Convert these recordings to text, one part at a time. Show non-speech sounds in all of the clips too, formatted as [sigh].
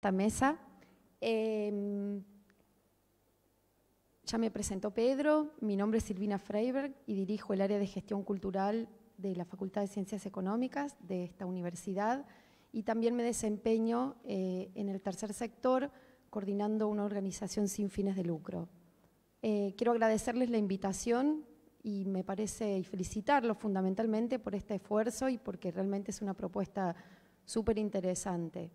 esta mesa. Em, ya me presentó Pedro, mi nombre es Silvina Freiberg y dirijo el área de gestión cultural de la Facultad de Ciencias Económicas de esta universidad y también me desempeño eh, en el tercer sector coordinando una organización sin fines de lucro. Eh, quiero agradecerles la invitación y me parece y felicitarlos fundamentalmente por este esfuerzo y porque realmente es una propuesta súper interesante.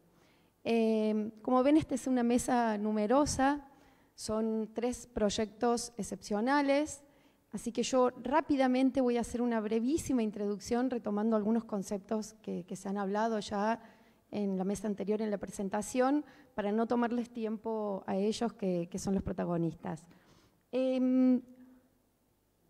Em, como ven, esta es una mesa numerosa, son tres proyectos excepcionales, así que yo rápidamente voy a hacer una brevísima introducción retomando algunos conceptos que, se han hablado ya en la mesa anterior en la presentación, para no tomarles tiempo a ellos que, son los protagonistas. Em,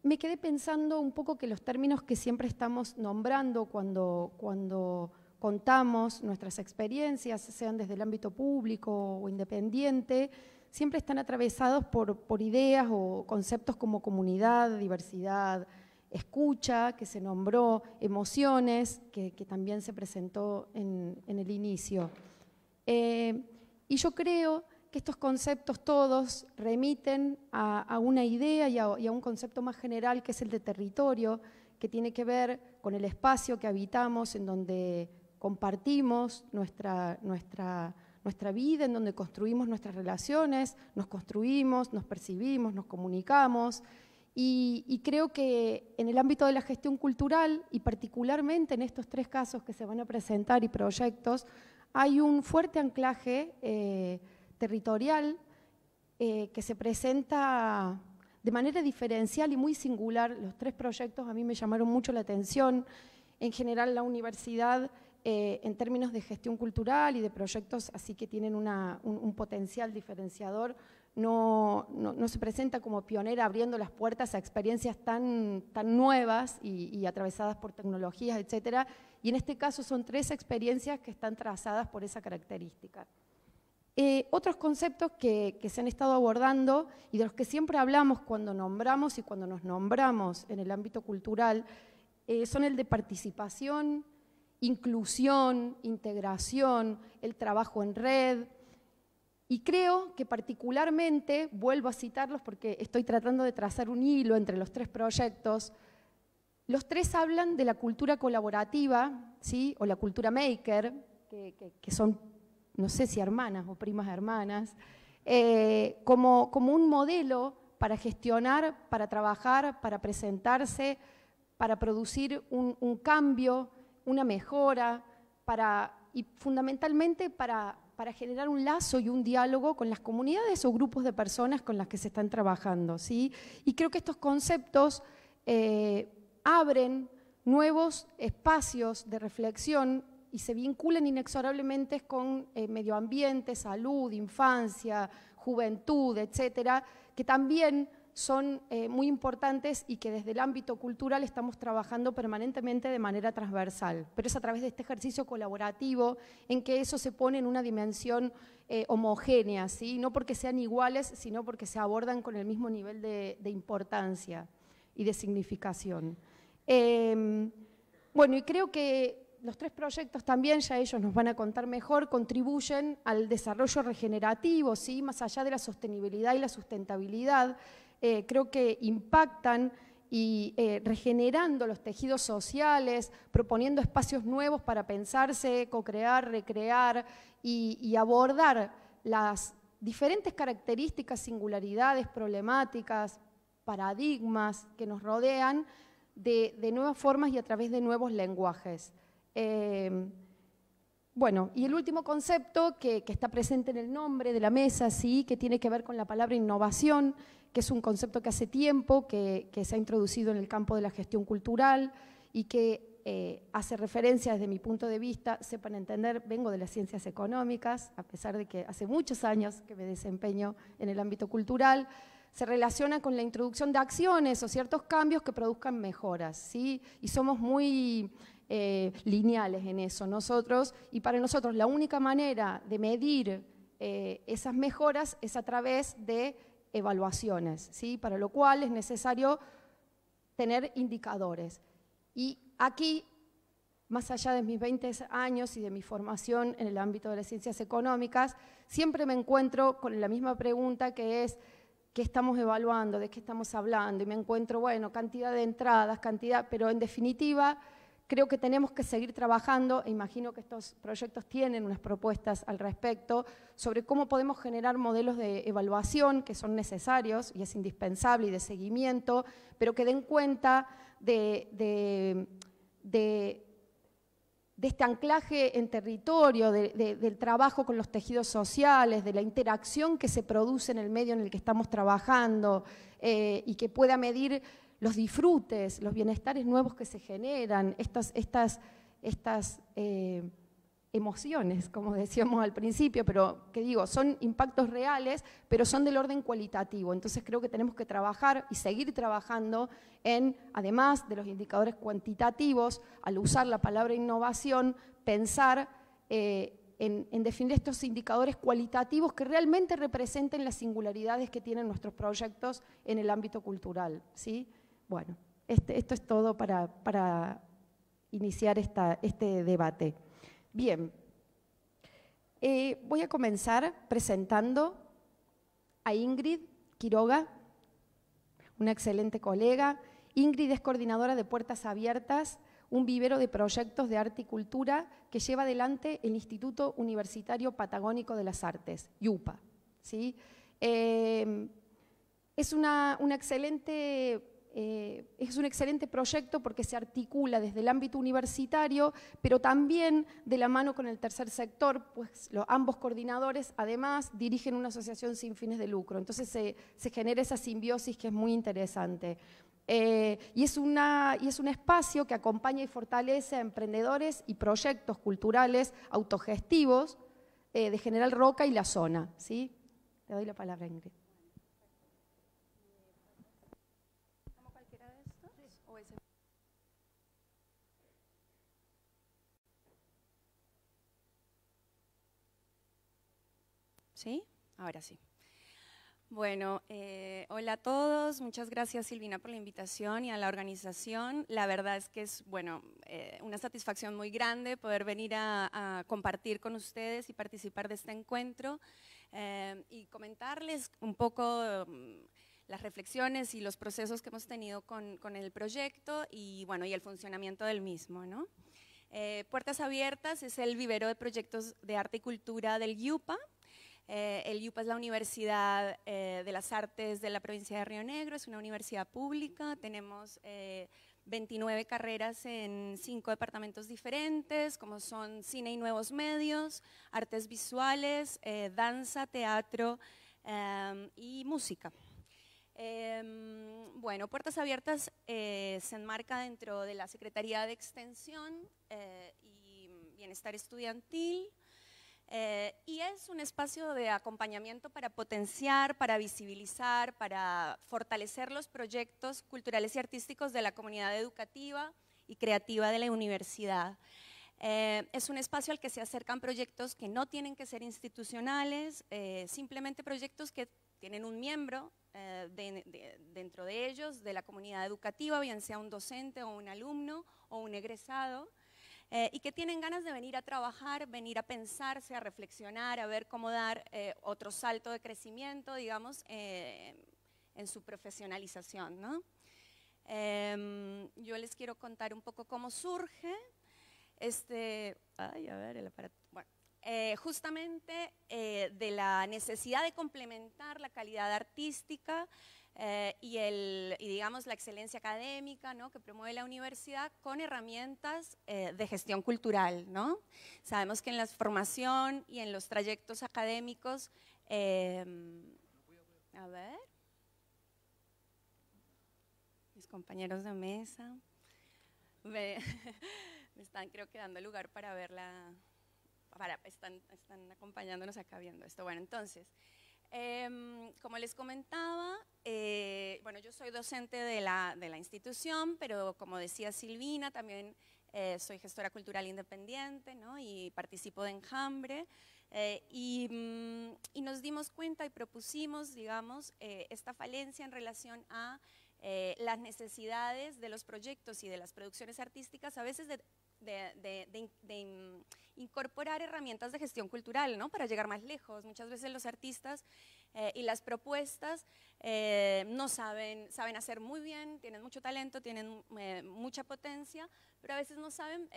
me quedé pensando un poco que los términos que siempre estamos nombrando cuando, cuando contamos, nuestras experiencias, sean desde el ámbito público o independiente, siempre están atravesados por, ideas o conceptos como comunidad, diversidad, escucha, que se nombró, emociones, que, también se presentó en, el inicio. Eh, y yo creo que estos conceptos todos remiten a, una idea y a, y a, un concepto más general que es el de territorio, que tiene que ver con el espacio que habitamos, en donde compartimos nuestra, nuestra, nuestra vida, en donde construimos nuestras relaciones, nos construimos, nos percibimos, nos comunicamos. Y, creo que en el ámbito de la gestión cultural y particularmente en estos tres casos que se van a presentar y proyectos, hay un fuerte anclaje eh, territorial eh, que se presenta de manera diferencial y muy singular. Los tres proyectos a mí me llamaron mucho la atención. En general la universidad eh, en términos de gestión cultural y de proyectos así que tienen un, potencial diferenciador, no, se presenta como pionera abriendo las puertas a experiencias tan, tan nuevas y, atravesadas por tecnologías, etcétera. Y en este caso son tres experiencias que están trazadas por esa característica. Eh, otros conceptos que, se han estado abordando y de los que siempre hablamos cuando nombramos y cuando nos nombramos en el ámbito cultural eh, son el de participación, inclusión, integración, el trabajo en red. Y creo que particularmente, vuelvo a citarlos porque estoy tratando de trazar un hilo entre los tres proyectos, los tres hablan de la cultura colaborativa, ¿sí? o la cultura maker, que, son, no sé si hermanas o primas hermanas, eh, como, un modelo para gestionar, para trabajar, para presentarse, para producir un cambio una mejora, para, y fundamentalmente para, generar un lazo y un diálogo con las comunidades o grupos de personas con las que se están trabajando. ¿sí? Y creo que estos conceptos eh, abren nuevos espacios de reflexión y se vinculan inexorablemente con eh, medio ambiente, salud, infancia, juventud, etcétera, que también son eh, muy importantes y que desde el ámbito cultural estamos trabajando permanentemente de manera transversal, pero es a través de este ejercicio colaborativo en que eso se pone en una dimensión eh, homogénea, ¿sí? no porque sean iguales, sino porque se abordan con el mismo nivel de, importancia y de significación. Em, bueno, y creo que los tres proyectos también, ya ellos nos van a contar mejor, contribuyen al desarrollo regenerativo, ¿sí? más allá de la sostenibilidad y la sustentabilidad, eh, creo que impactan y eh, regenerando los tejidos sociales, proponiendo espacios nuevos para pensarse, co-crear, recrear y, abordar las diferentes características, singularidades, problemáticas, paradigmas que nos rodean de, nuevas formas y a través de nuevos lenguajes. Eh, bueno, y el último concepto que, está presente en el nombre de la mesa, sí, que tiene que ver con la palabra innovación, que es un concepto que hace tiempo que, se ha introducido en el campo de la gestión cultural y que eh, hace referencia desde mi punto de vista, sepan entender, vengo de las ciencias económicas, a pesar de que hace muchos años que me desempeño en el ámbito cultural, se relaciona con la introducción de acciones o ciertos cambios que produzcan mejoras, ¿sí? Y somos muy eh, lineales en eso nosotros, y para nosotros la única manera de medir eh, esas mejoras es a través de evaluaciones, ¿sí? para lo cual es necesario tener indicadores. Y aquí, más allá de mis 20 años y de mi formación en el ámbito de las ciencias económicas, siempre me encuentro con la misma pregunta que es, ¿qué estamos evaluando? ¿De qué estamos hablando? Y me encuentro, bueno, cantidad de entradas, cantidad, pero en definitiva Creo que tenemos que seguir trabajando, e imagino que estos proyectos tienen unas propuestas al respecto, sobre cómo podemos generar modelos de evaluación que son necesarios y es indispensable y de seguimiento, pero que den cuenta de, este anclaje en territorio, del trabajo con los tejidos sociales, de la interacción que se produce en el medio en el que estamos trabajando eh, y que pueda medir los disfrutes, los bienestares nuevos que se generan, estas, eh, emociones, como decíamos al principio, pero que digo, son impactos reales, pero son del orden cualitativo. Entonces creo que tenemos que trabajar y seguir trabajando en, además de los indicadores cuantitativos, al usar la palabra innovación, pensar eh, en, en, definir estos indicadores cualitativos que realmente representen las singularidades que tienen nuestros proyectos en el ámbito cultural. ¿sí? Bueno, este, esto es todo para, iniciar este debate. Bien, eh, voy a comenzar presentando a Ingrid Quiroga, una excelente colega. Ingrid es coordinadora de Puertas Abiertas, un vivero de proyectos de arte y cultura que lleva adelante el Instituto Universitario Patagónico de las Artes, Yupa. ¿sí? Eh, es una, una excelente eh, es un excelente proyecto porque se articula desde el ámbito universitario, pero también de la mano con el tercer sector, pues los, ambos coordinadores además dirigen una asociación sin fines de lucro. Entonces se, genera esa simbiosis que es muy interesante. Eh, y, es un espacio que acompaña y fortalece a emprendedores y proyectos culturales autogestivos eh, de General Roca y la zona. ¿sí? Te doy la palabra, Ingrid. ¿Sí? Ahora sí. Bueno, eh, hola a todos. Muchas gracias, Silvina, por la invitación y a la organización. La verdad es que es, bueno, eh, una satisfacción muy grande poder venir a, compartir con ustedes y participar de este encuentro eh, y comentarles un poco mm, las reflexiones y los procesos que hemos tenido con, el proyecto y, bueno, y el funcionamiento del mismo, Puertas Abiertas es el vivero de proyectos de arte y cultura del YUPA, eh, el UPA es la Universidad eh, de las Artes de la provincia de Río Negro, es una universidad pública, tenemos 29 eh, carreras en cinco departamentos diferentes, como son cine y nuevos medios, artes visuales, danza, teatro em, y música. Em, bueno, Puertas Abiertas se enmarca dentro de la Secretaría de Extensión y Bienestar Estudiantil, eh, y es un espacio de acompañamiento para potenciar, para visibilizar, para fortalecer los proyectos culturales y artísticos de la comunidad educativa y creativa de la universidad. Eh, es un espacio al que se acercan proyectos que no tienen que ser institucionales, eh, simplemente proyectos que tienen un miembro dentro de ellos, de la comunidad educativa, bien sea un docente o un alumno o un egresado. Eh, y que tienen ganas de venir a trabajar, venir a pensarse, a reflexionar, a ver cómo dar eh, otro salto de crecimiento, digamos, eh, en su profesionalización. Em, yo les quiero contar un poco cómo surge este, ay, a ver, el aparato, bueno, justamente de la necesidad de complementar la calidad artística eh, y, el, y, digamos la excelencia académica que promueve la universidad con herramientas eh, de gestión cultural. ¿no? Sabemos que en la formación y en los trayectos académicos, em, a ver, mis compañeros de mesa, me, [laughs] están creo que dando lugar para verla, para, están acompañándonos acá viendo esto. Bueno, entonces... Em, como les comentaba, eh, bueno, yo soy docente de la, de la, institución, pero como decía Silvina, también eh, soy gestora cultural independiente ¿no? y participo de Enjambre. Eh, mm, y, nos dimos cuenta y propusimos, digamos, esta falencia en relación a las necesidades de los proyectos y de las producciones artísticas, a veces de, de incorporar herramientas de gestión cultural, ¿no? Para llegar más lejos. Muchas veces los artistas eh, y las propuestas eh, no saben, saben hacer muy bien, tienen mucho talento, tienen eh, mucha potencia, pero a veces no saben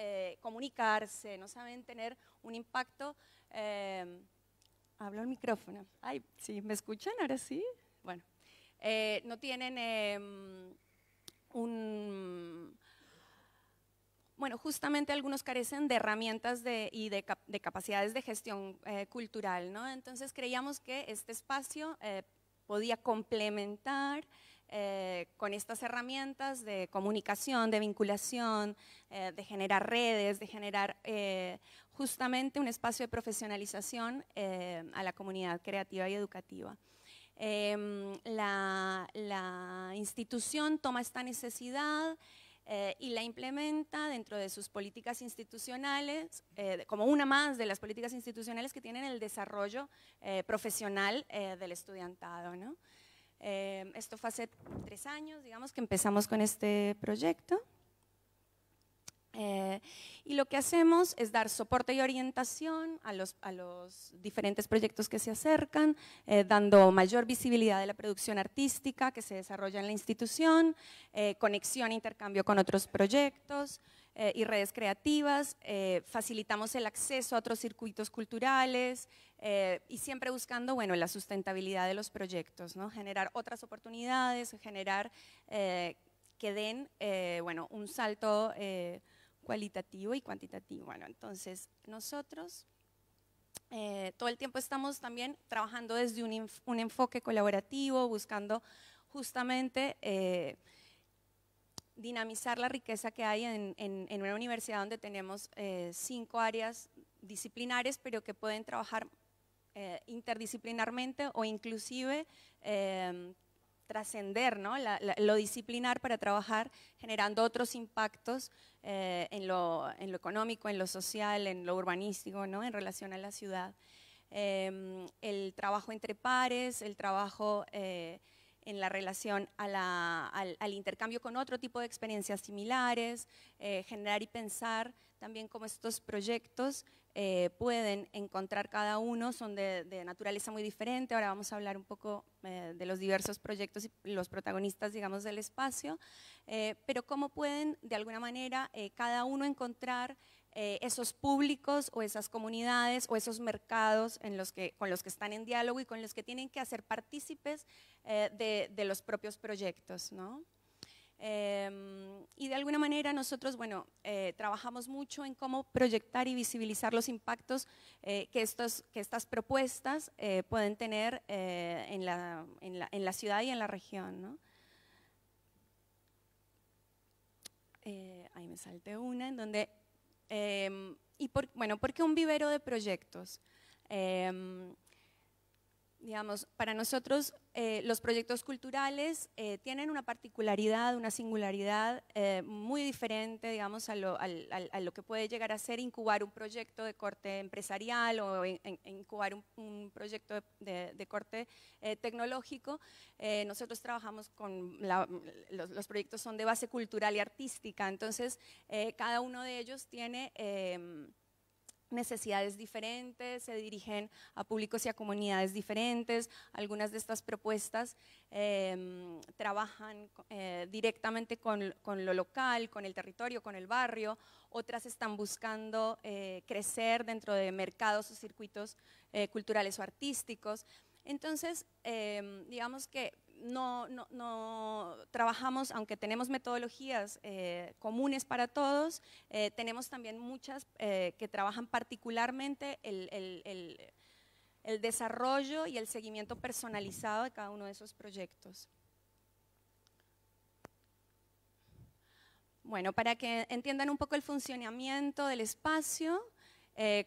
comunicarse, no saben tener un impacto. hablo al micrófono. Ay, sí, ¿me escuchan ahora sí? Bueno, no tienen em, un bueno, justamente algunos carecen de herramientas de, y de, capacidades de gestión eh, cultural, ¿no? Entonces creíamos que este espacio eh, podía complementar eh, con estas herramientas de comunicación, de vinculación, de generar redes, de generar justamente un espacio de profesionalización a la comunidad creativa y educativa. Em, la, la institución toma esta necesidad, eh, y la implementa dentro de sus políticas institucionales, eh, como una más de las políticas institucionales que tienen el desarrollo eh, profesional del estudiantado. ¿no? esto fue hace tres años, digamos, que empezamos con este proyecto. Eh, y lo que hacemos es dar soporte y orientación a los, a los diferentes proyectos que se acercan, eh, dando mayor visibilidad de la producción artística que se desarrolla en la institución, eh, conexión e intercambio con otros proyectos y redes creativas, facilitamos el acceso a otros circuitos culturales y siempre buscando bueno, la sustentabilidad de los proyectos, generar otras oportunidades, generar que den bueno, un salto cualitativo y cuantitativo. Bueno, entonces nosotros eh, todo el tiempo estamos también trabajando desde un, enfoque colaborativo, buscando justamente eh, dinamizar la riqueza que hay en, una universidad donde tenemos eh, cinco áreas disciplinares, pero que pueden trabajar interdisciplinarmente o inclusive em, trascender lo disciplinar para trabajar generando otros impactos eh, en, lo, en, lo, económico, en lo social, en lo urbanístico, ¿no? en relación a la ciudad. Em, el trabajo entre pares, el trabajo eh, en la relación al, al, intercambio con otro tipo de experiencias similares, eh, generar y pensar también como estos proyectos eh, pueden encontrar cada uno, son de, naturaleza muy diferente. Ahora vamos a hablar un poco eh, de los diversos proyectos y los protagonistas, digamos, del espacio, eh, pero cómo pueden, de alguna manera, cada uno encontrar esos públicos o esas comunidades o esos mercados en los que, con los que están en diálogo y con los que tienen que hacer partícipes de, de los propios proyectos, ¿no? Em, y de alguna manera nosotros, bueno, eh, trabajamos mucho en cómo proyectar y visibilizar los impactos eh, que, estos, que estas propuestas eh, pueden tener en la, ciudad y en la región. ¿no? ahí me salte una, en donde, em, y por, bueno, ¿por qué un vivero de proyectos? Em, Digamos, para nosotros eh, los proyectos culturales eh, tienen una particularidad, una singularidad eh, muy diferente, digamos, a lo, lo, que puede llegar a ser incubar un proyecto de corte empresarial o incubar un, proyecto de, corte tecnológico. nosotros trabajamos con, los, los, proyectos son de base cultural y artística, entonces cada uno de ellos tiene em, necesidades diferentes, se dirigen a públicos y a comunidades diferentes. Algunas de estas propuestas em, trabajan eh, directamente con, lo local, con el territorio, con el barrio. Otras están buscando eh, crecer dentro de mercados o circuitos eh, culturales o artísticos. Entonces, em, digamos que no, trabajamos, aunque tenemos metodologías eh, comunes para todos, eh, tenemos también muchas eh, que trabajan particularmente el, desarrollo y el seguimiento personalizado de cada uno de esos proyectos. Bueno, para que entiendan un poco el funcionamiento del espacio,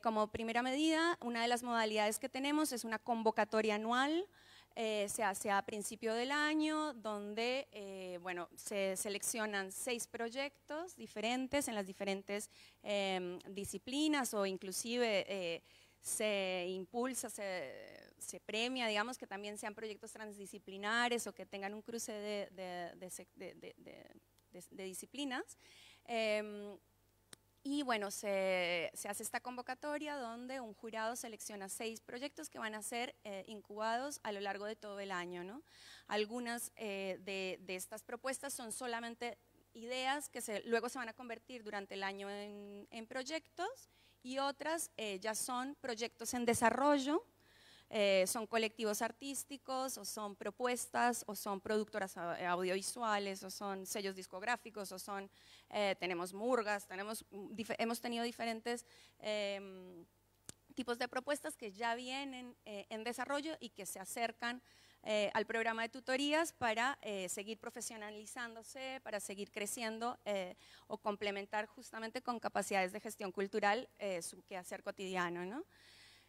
como primera medida, una de las modalidades que tenemos es una convocatoria anual, eh, se hace a principio del año, donde eh, bueno, se seleccionan seis proyectos diferentes en las diferentes em, disciplinas o inclusive eh, se impulsa, se, premia, digamos, que también sean proyectos transdisciplinares o que tengan un cruce de disciplinas. Em, y bueno, se, hace esta convocatoria donde un jurado selecciona seis proyectos que van a ser eh, incubados a lo largo de todo el año. ¿no? Algunas eh, de, estas propuestas son solamente ideas que luego se van a convertir durante el año en, proyectos y otras eh, ya son proyectos en desarrollo eh, son colectivos artísticos, o son propuestas, o son productoras eh, audiovisuales, o son sellos discográficos, o son, eh, tenemos murgas, tenemos, mm, hemos tenido diferentes em, tipos de propuestas que ya vienen en desarrollo y que se acercan al programa de tutorías para seguir profesionalizándose, para seguir creciendo o complementar justamente con capacidades de gestión cultural su quehacer cotidiano. ¿no?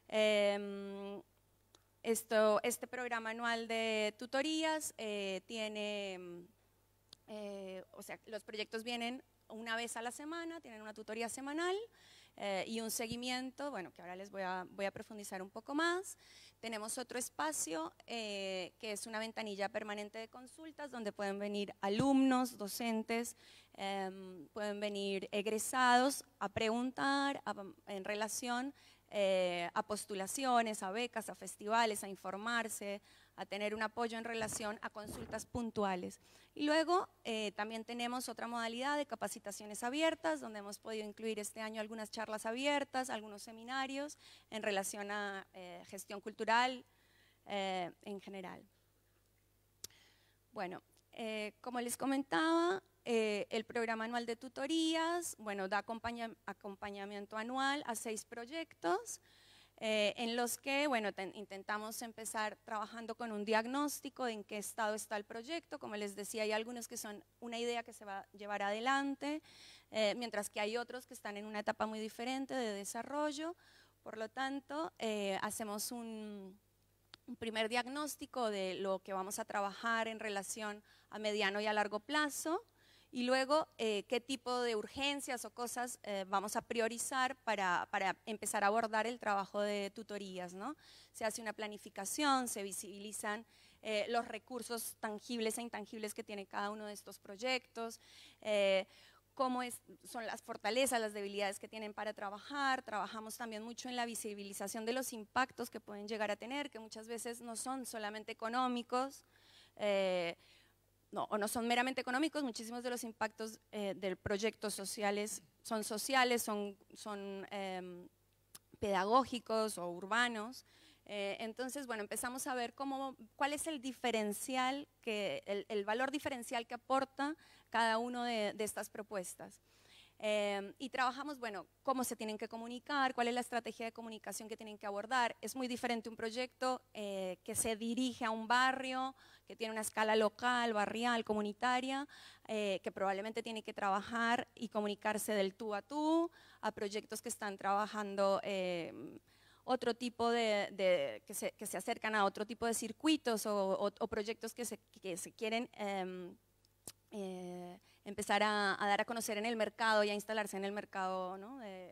Em, esto, este programa anual de tutorías eh, tiene, mm, eh, o sea, los proyectos vienen una vez a la semana, tienen una tutoría semanal eh, y un seguimiento, bueno, que ahora les voy a, voy a profundizar un poco más. Tenemos otro espacio que es una ventanilla permanente de consultas donde pueden venir alumnos, docentes, em, pueden venir egresados a preguntar en relación eh, a postulaciones, a becas, a festivales, a informarse, a tener un apoyo en relación a consultas puntuales. Y luego eh, también tenemos otra modalidad de capacitaciones abiertas, donde hemos podido incluir este año algunas charlas abiertas, algunos seminarios en relación a eh, gestión cultural en general. Bueno, como les comentaba, eh, el programa anual de tutorías, bueno, da acompañamiento anual a seis proyectos, eh, en los que, bueno, intentamos empezar trabajando con un diagnóstico de en qué estado está el proyecto, como les decía, hay algunos que son una idea que se va a llevar adelante, eh, mientras que hay otros que están en una etapa muy diferente de desarrollo, por lo tanto, hacemos un primer diagnóstico de lo que vamos a trabajar en relación a mediano y a largo plazo, y luego eh, qué tipo de urgencias o cosas eh, vamos a priorizar para, para, empezar a abordar el trabajo de tutorías. ¿no? Se hace una planificación, se visibilizan eh, los recursos tangibles e intangibles que tiene cada uno de estos proyectos, cómo es, son las fortalezas, las debilidades que tienen para trabajar. Trabajamos también mucho en la visibilización de los impactos que pueden llegar a tener, que muchas veces no son solamente económicos, no, o no son meramente económicos, muchísimos de los impactos eh, del proyecto sociales son sociales, son, em, pedagógicos o urbanos. Eh, entonces, bueno, empezamos a ver cómo, cuál es el diferencial, que, el, valor diferencial que aporta cada una de estas propuestas. Em, y trabajamos, bueno, cómo se tienen que comunicar, cuál es la estrategia de comunicación que tienen que abordar. Es muy diferente un proyecto eh, que se dirige a un barrio, que tiene una escala local, barrial, comunitaria, eh, que probablemente tiene que trabajar y comunicarse del tú a tú, a proyectos que están trabajando em, otro tipo de, que, se, acercan a otro tipo de circuitos o, proyectos que se, quieren em, eh, empezar a, dar a conocer en el mercado y a instalarse en el mercado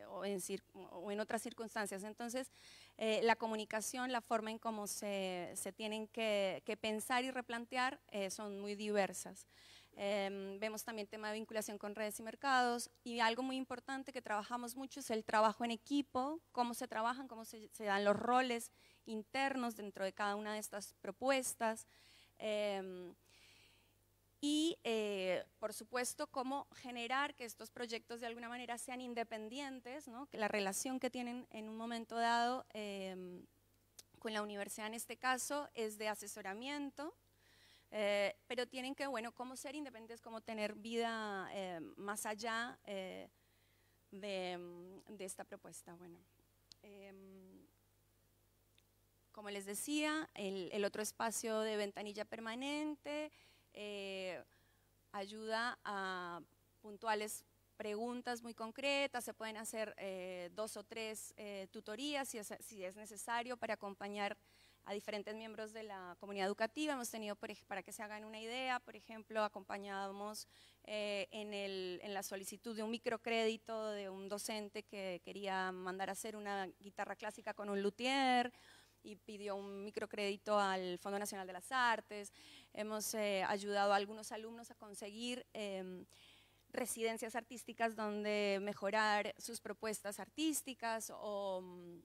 o, en otras circunstancias. Entonces, eh, la comunicación, la forma en cómo se, tienen que, pensar y replantear eh, son muy diversas. Em, vemos también tema de vinculación con redes y mercados y algo muy importante que trabajamos mucho es el trabajo en equipo, cómo se trabajan, cómo se, se dan los roles internos dentro de cada una de estas propuestas. Em, y, eh, por supuesto, cómo generar que estos proyectos de alguna manera sean independientes, que la relación que tienen en un momento dado em, con la universidad en este caso es de asesoramiento, eh, pero tienen que, bueno, cómo ser independientes, cómo tener vida eh, más allá mm, de, esta propuesta. Bueno, em, como les decía, el otro espacio de ventanilla permanente, eh, ayuda a puntuales preguntas muy concretas, se pueden hacer eh, dos o tres eh, tutorías si es, si es, necesario para acompañar a diferentes miembros de la comunidad educativa. Hemos tenido, para que se hagan una idea, por ejemplo, acompañamos en, en, la solicitud de un microcrédito de un docente que quería mandar a hacer una guitarra clásica con un luthier y pidió un microcrédito al Fondo Nacional de las Artes. Hemos eh, ayudado a algunos alumnos a conseguir em, residencias artísticas donde mejorar sus propuestas artísticas o mm,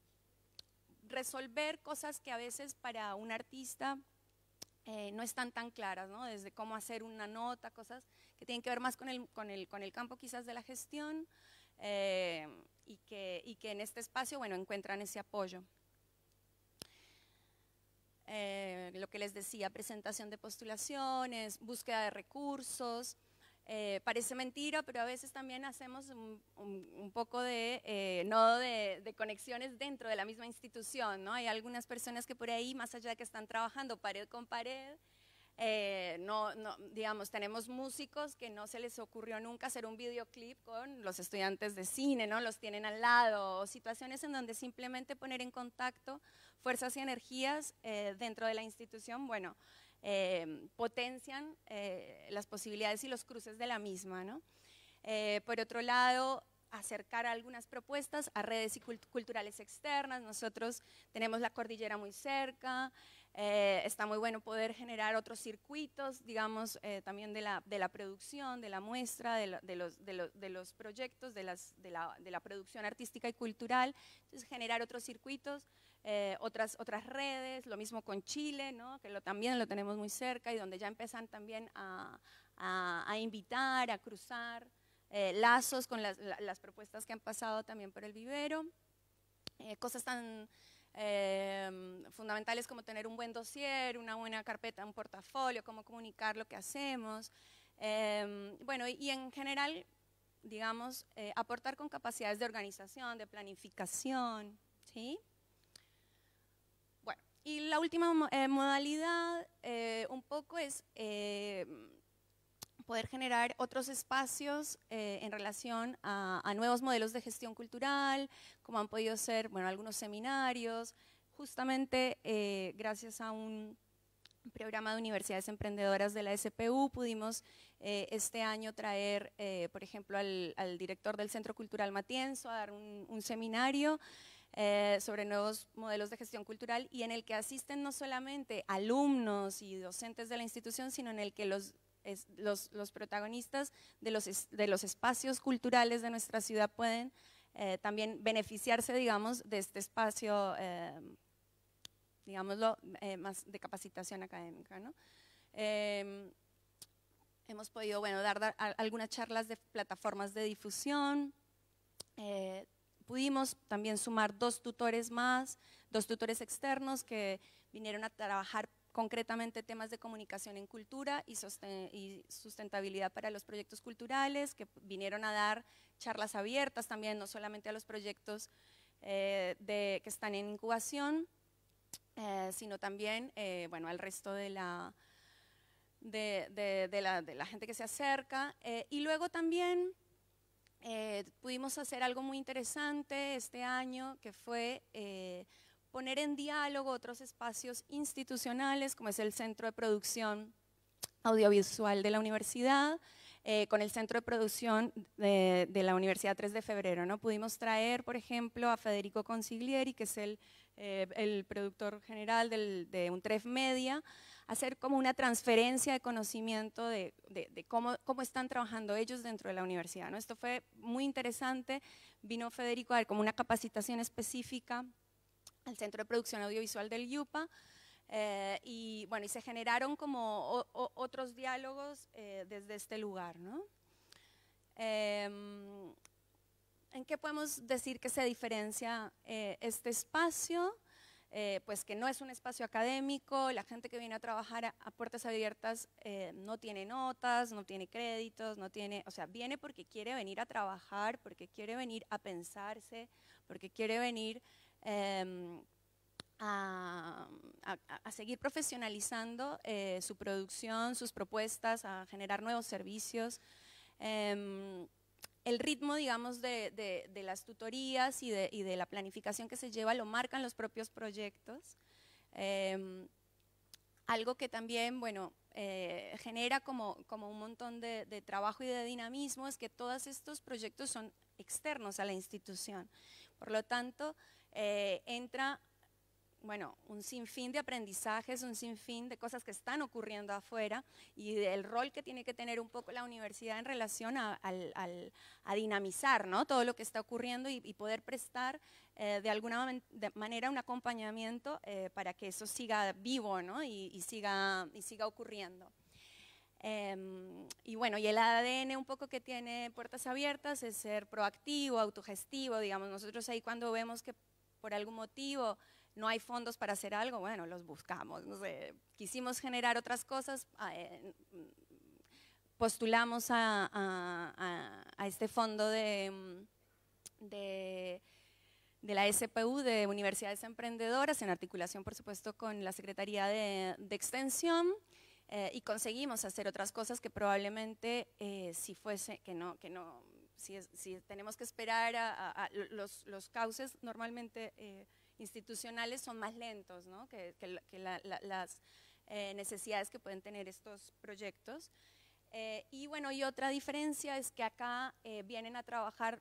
resolver cosas que a veces para un artista eh, no están tan claras, ¿no? desde cómo hacer una nota, cosas que tienen que ver más con el, con el, con el campo quizás de la gestión eh, y, que, y que en este espacio bueno, encuentran ese apoyo. Eh, lo que les decía, presentación de postulaciones, búsqueda de recursos. Eh, parece mentira, pero a veces también hacemos un, poco de eh, nodo de, de, conexiones dentro de la misma institución. ¿no? Hay algunas personas que por ahí, más allá de que están trabajando pared con pared, eh, no, digamos, tenemos músicos que no se les ocurrió nunca hacer un videoclip con los estudiantes de cine, ¿no? Los tienen al lado, situaciones en donde simplemente poner en contacto fuerzas y energías eh, dentro de la institución, bueno, eh, potencian las posibilidades y los cruces de la misma, por otro lado, acercar algunas propuestas a redes culturales externas. Nosotros tenemos la cordillera muy cerca, eh, está muy bueno poder generar otros circuitos, digamos, eh, también de la, de la, producción, de la muestra, de, de, los, de los, los, proyectos, las, la, de la, producción artística y cultural. Entonces, generar otros circuitos, eh, otras, otras redes, lo mismo con Chile, ¿no? que lo, también lo tenemos muy cerca y donde ya empiezan también a, a, a invitar, a cruzar lazos con las, las propuestas que han pasado también por el vivero. cosas tan Em, fundamentales como tener un buen dossier, una buena carpeta, un portafolio, cómo comunicar lo que hacemos. Em, bueno, y, en general, digamos, eh, aportar con capacidades de organización, de planificación, ¿sí? Bueno, y la última eh, modalidad eh, un poco es poder generar otros espacios eh, en relación a, nuevos modelos de gestión cultural, como han podido ser bueno, algunos seminarios, justamente eh, gracias a un programa de universidades emprendedoras de la SPU pudimos eh, este año traer, por ejemplo, al, director del Centro Cultural Matienzo a dar un, seminario sobre nuevos modelos de gestión cultural y en el que asisten no solamente alumnos y docentes de la institución, sino en el que los los, protagonistas de los, de los espacios culturales de nuestra ciudad pueden eh, también beneficiarse, digamos, de este espacio, eh, digámoslo, eh, más de capacitación académica. ¿no? Em, hemos podido, bueno, dar, dar, algunas charlas de plataformas de difusión, pudimos también sumar dos tutores más, dos tutores externos que vinieron a trabajar concretamente temas de comunicación en cultura y, sustentabilidad para los proyectos culturales, que vinieron a dar charlas abiertas también, no solamente a los proyectos eh, que están en incubación, eh, sino también eh, bueno, al resto de la, de, la, gente que se acerca. y luego también pudimos hacer algo muy interesante este año, que fue poner en diálogo otros espacios institucionales, como es el Centro de Producción Audiovisual de la Universidad, eh, con el Centro de Producción de, la Universidad 3 de Febrero. ¿no? Pudimos traer, por ejemplo, a Federico Consiglieri, que es el, eh, el productor general del, de UNTREF Media, hacer como una transferencia de conocimiento de, de, cómo, cómo, están trabajando ellos dentro de la universidad. ¿no? Esto fue muy interesante, vino Federico a dar como una capacitación específica el Centro de Producción Audiovisual del Yupa eh, y bueno, y se generaron como otros diálogos eh, desde este lugar, ¿no? Em, ¿En qué podemos decir que se diferencia eh, este espacio? pues que no es un espacio académico, la gente que viene a trabajar a, puertas abiertas no tiene notas, no tiene créditos, no tiene, o sea, viene porque quiere venir a trabajar, porque quiere venir a pensarse, porque quiere venir Em, a, seguir profesionalizando eh, su producción, sus propuestas, a generar nuevos servicios. Em, el ritmo, digamos, de, de, las tutorías y de, y de, la planificación que se lleva lo marcan los propios proyectos. Em, algo que también, bueno, eh, genera como, como, un montón de, de, trabajo y de dinamismo es que todos estos proyectos son externos a la institución. Por lo tanto, eh, entra, bueno, un sinfín de aprendizajes, un sinfín de cosas que están ocurriendo afuera y el rol que tiene que tener un poco la universidad en relación a, dinamizar ¿no? todo lo que está ocurriendo y, poder prestar eh, de alguna manera un acompañamiento eh, para que eso siga vivo y, siga, y siga ocurriendo. Em, y bueno, y el ADN un poco que tiene puertas abiertas es ser proactivo, autogestivo, digamos, nosotros ahí cuando vemos que por algún motivo no hay fondos para hacer algo, bueno, los buscamos. quisimos generar otras cosas, ah, eh, postulamos a, este fondo de, de, la SPU, de Universidades Emprendedoras, en articulación, por supuesto, con la Secretaría de, Extensión, eh, y conseguimos hacer otras cosas que probablemente, eh, si fuese, que no, que no si, tenemos que esperar a, los, cauces normalmente eh, institucionales son más lentos que, las eh, necesidades que pueden tener estos proyectos. Eh, y bueno, y otra diferencia es que acá vienen a trabajar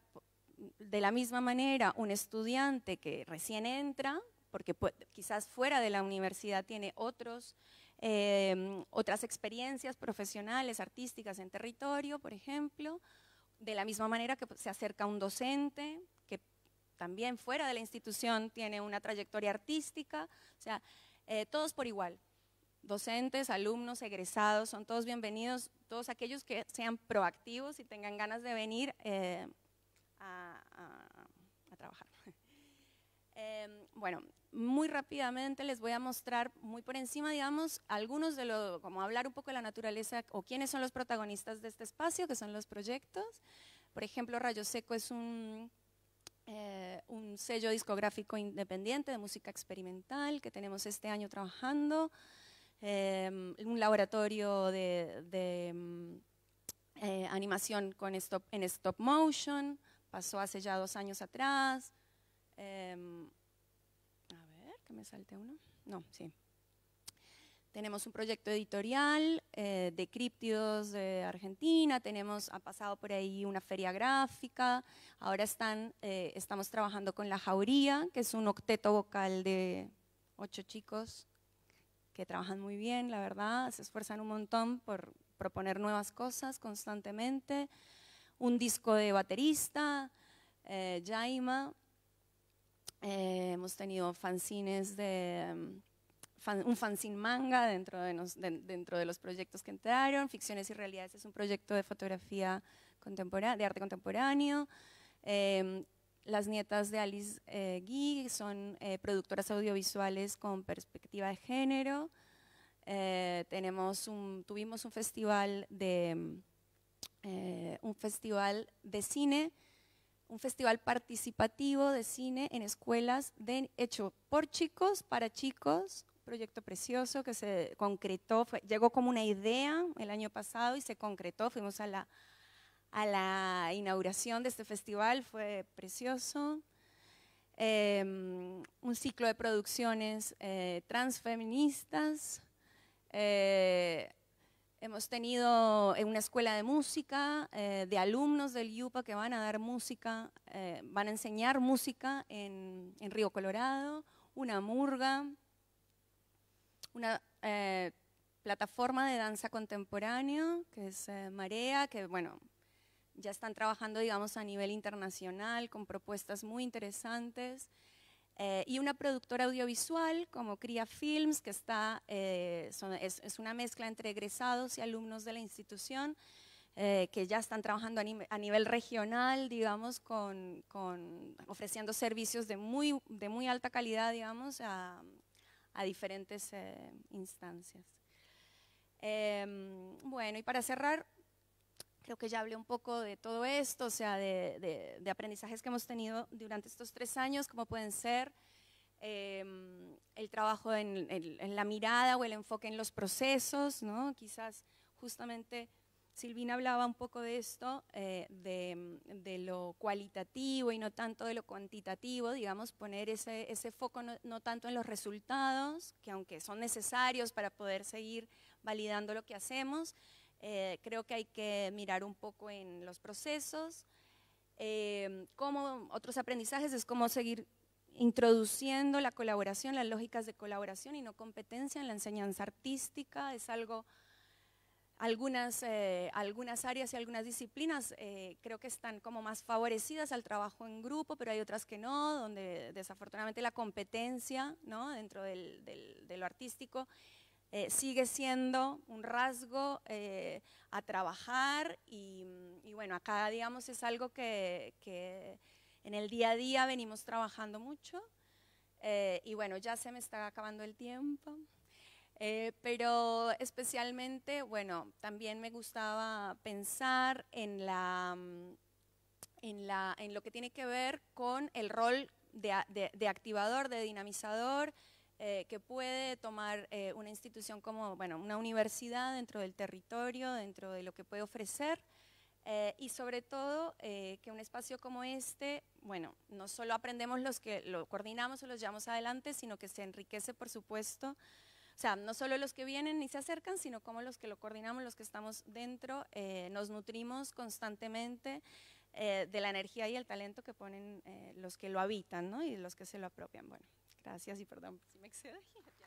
de la misma manera un estudiante que recién entra, porque quizás fuera de la universidad tiene otros, otras experiencias profesionales, artísticas en territorio, por ejemplo, de la misma manera que se acerca un docente, que también fuera de la institución tiene una trayectoria artística, o sea, eh, todos por igual. Docentes, alumnos, egresados, son todos bienvenidos, todos aquellos que sean proactivos y tengan ganas de venir eh, a trabajar. Em, bueno, muy rápidamente les voy a mostrar, muy por encima, digamos, algunos de los, como hablar un poco de la naturaleza o quiénes son los protagonistas de este espacio, que son los proyectos. Por ejemplo, Rayo Seco es un, eh, sello discográfico independiente de música experimental que tenemos este año trabajando, em, un laboratorio de, em, eh, animación en stop motion, pasó hace ya dos años atrás, Em, a ver, que me salte uno. No, sí. Tenemos un proyecto editorial eh, de criptidos de Argentina, tenemos, ha pasado por ahí una feria gráfica, ahora están, eh, estamos trabajando con La Jauría, que es un octeto vocal de ocho chicos que trabajan muy bien, la verdad, se esfuerzan un montón por proponer nuevas cosas constantemente. Un disco de baterista, eh, Jaima, eh, hemos tenido fanzines de... Mm, un fanzine manga dentro de, los proyectos que entraron. Ficciones y Realidades es un proyecto de fotografía de arte contemporáneo. Em, las nietas de Alice eh, Guy son eh, productoras audiovisuales con perspectiva de género. tuvimos un festival de mm, un festival de cine un festival participativo de cine en escuelas hecho por chicos, para chicos, proyecto precioso que se concretó, llegó como una idea el año pasado y se concretó, fuimos a la, a la inauguración de este festival, fue precioso. Em, un ciclo de producciones eh, transfeministas, eh, Hemos tenido una escuela de música, eh, de alumnos del Yupa que van a dar música, eh, van a enseñar música en, Río Colorado, una murga, una eh, plataforma de danza contemporánea que es Marea, que bueno, ya están trabajando digamos a nivel internacional con propuestas muy interesantes. Eh, y una productora audiovisual como Cria Films, que está, eh, es, una mezcla entre egresados y alumnos de la institución, eh, que ya están trabajando a, nivel regional, digamos, con, ofreciendo servicios de muy, de muy alta calidad, digamos, a, a diferentes instancias. Em, bueno, y para cerrar, Creo que ya hablé un poco de todo esto, o sea, de, aprendizajes que hemos tenido durante estos tres años, como pueden ser em, el trabajo en, la mirada o el enfoque en los procesos, ¿no? Quizás justamente Silvina hablaba un poco de esto, eh, de, lo cualitativo y no tanto de lo cuantitativo, digamos, poner ese, foco no tanto en los resultados, que aunque son necesarios para poder seguir validando lo que hacemos, eh, creo que hay que mirar un poco en los procesos, eh, otros aprendizajes es cómo seguir introduciendo la colaboración, las lógicas de colaboración y no competencia en la enseñanza artística, es algo, algunas, eh, algunas áreas y algunas disciplinas creo que están como más favorecidas al trabajo en grupo, pero hay otras que no, donde desafortunadamente la competencia ¿no? dentro del, de lo artístico eh, sigue siendo un rasgo eh, a trabajar y, bueno, acá digamos es algo que, en el día a día venimos trabajando mucho eh, y bueno, ya se me está acabando el tiempo. pero especialmente, bueno, también me gustaba pensar en, la, en, la, en lo que tiene que ver con el rol de, de activador, de dinamizador, eh, que puede tomar eh, una institución como, bueno, una universidad dentro del territorio, dentro de lo que puede ofrecer, eh, y sobre todo que un espacio como este, bueno, no solo aprendemos los que lo coordinamos o los llevamos adelante, sino que se enriquece, por supuesto, o sea, no solo los que vienen y se acercan, sino como los que lo coordinamos, los que estamos dentro, nos nutrimos constantemente de la energía y el talento que ponen los que lo habitan y los que se lo apropian. Bueno. Gracias y perdón si me excedo. [laughs]